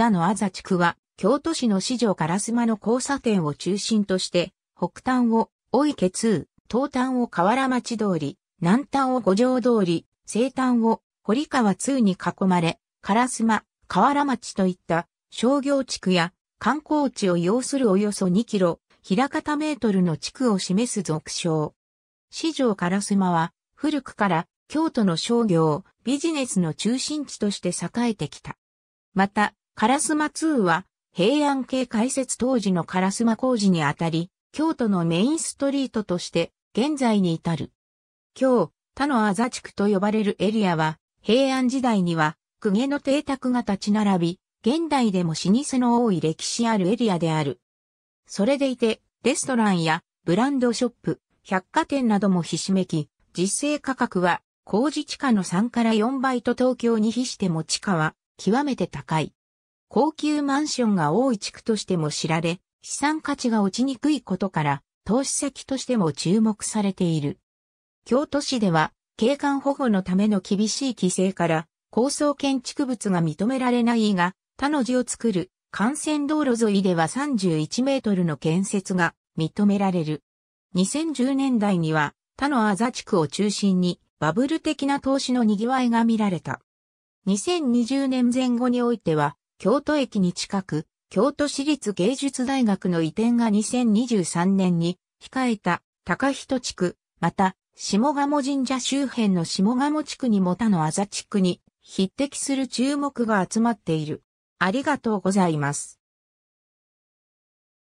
田のあざ地区は、京都市の市場烏丸の交差点を中心として、北端を、お池通、東端を河原町通り、南端を五条通り、西端を堀川通に囲まれ、烏丸、河原町といった商業地区や観光地を要するおよそ2キロ、平方メートルの地区を示す俗称。市場烏丸は古くから京都の商業、ビジネスの中心地として栄えてきた。また、烏丸2は、平安系開設当時の烏丸工事にあたり、京都のメインストリートとして、現在に至る。今日、他のあざ地区と呼ばれるエリアは、平安時代には、公家の邸宅が立ち並び、現代でも老舗の多い歴史あるエリアである。それでいて、レストランやブランドショップ、百貨店などもひしめき、実勢価格は、工事地価の3から4倍と東京に比しても地価は、極めて高い。高級マンションが多い地区としても知られ、資産価値が落ちにくいことから、投資先としても注目されている。京都市では、景観保護のための厳しい規制から、高層建築物が認められないが、他の字を作る幹線道路沿いでは31メートルの建設が認められる。2010年代には他のアザ地区を中心にバブル的な投資の賑わいが見られた。2020年前後においては京都駅に近く、京都市立芸術大学の移転が2023年に控えた高人地区、また、下鴨神社周辺の下鴨地区にも他のあざ地区に匹敵する注目が集まっている。ありがとうございます。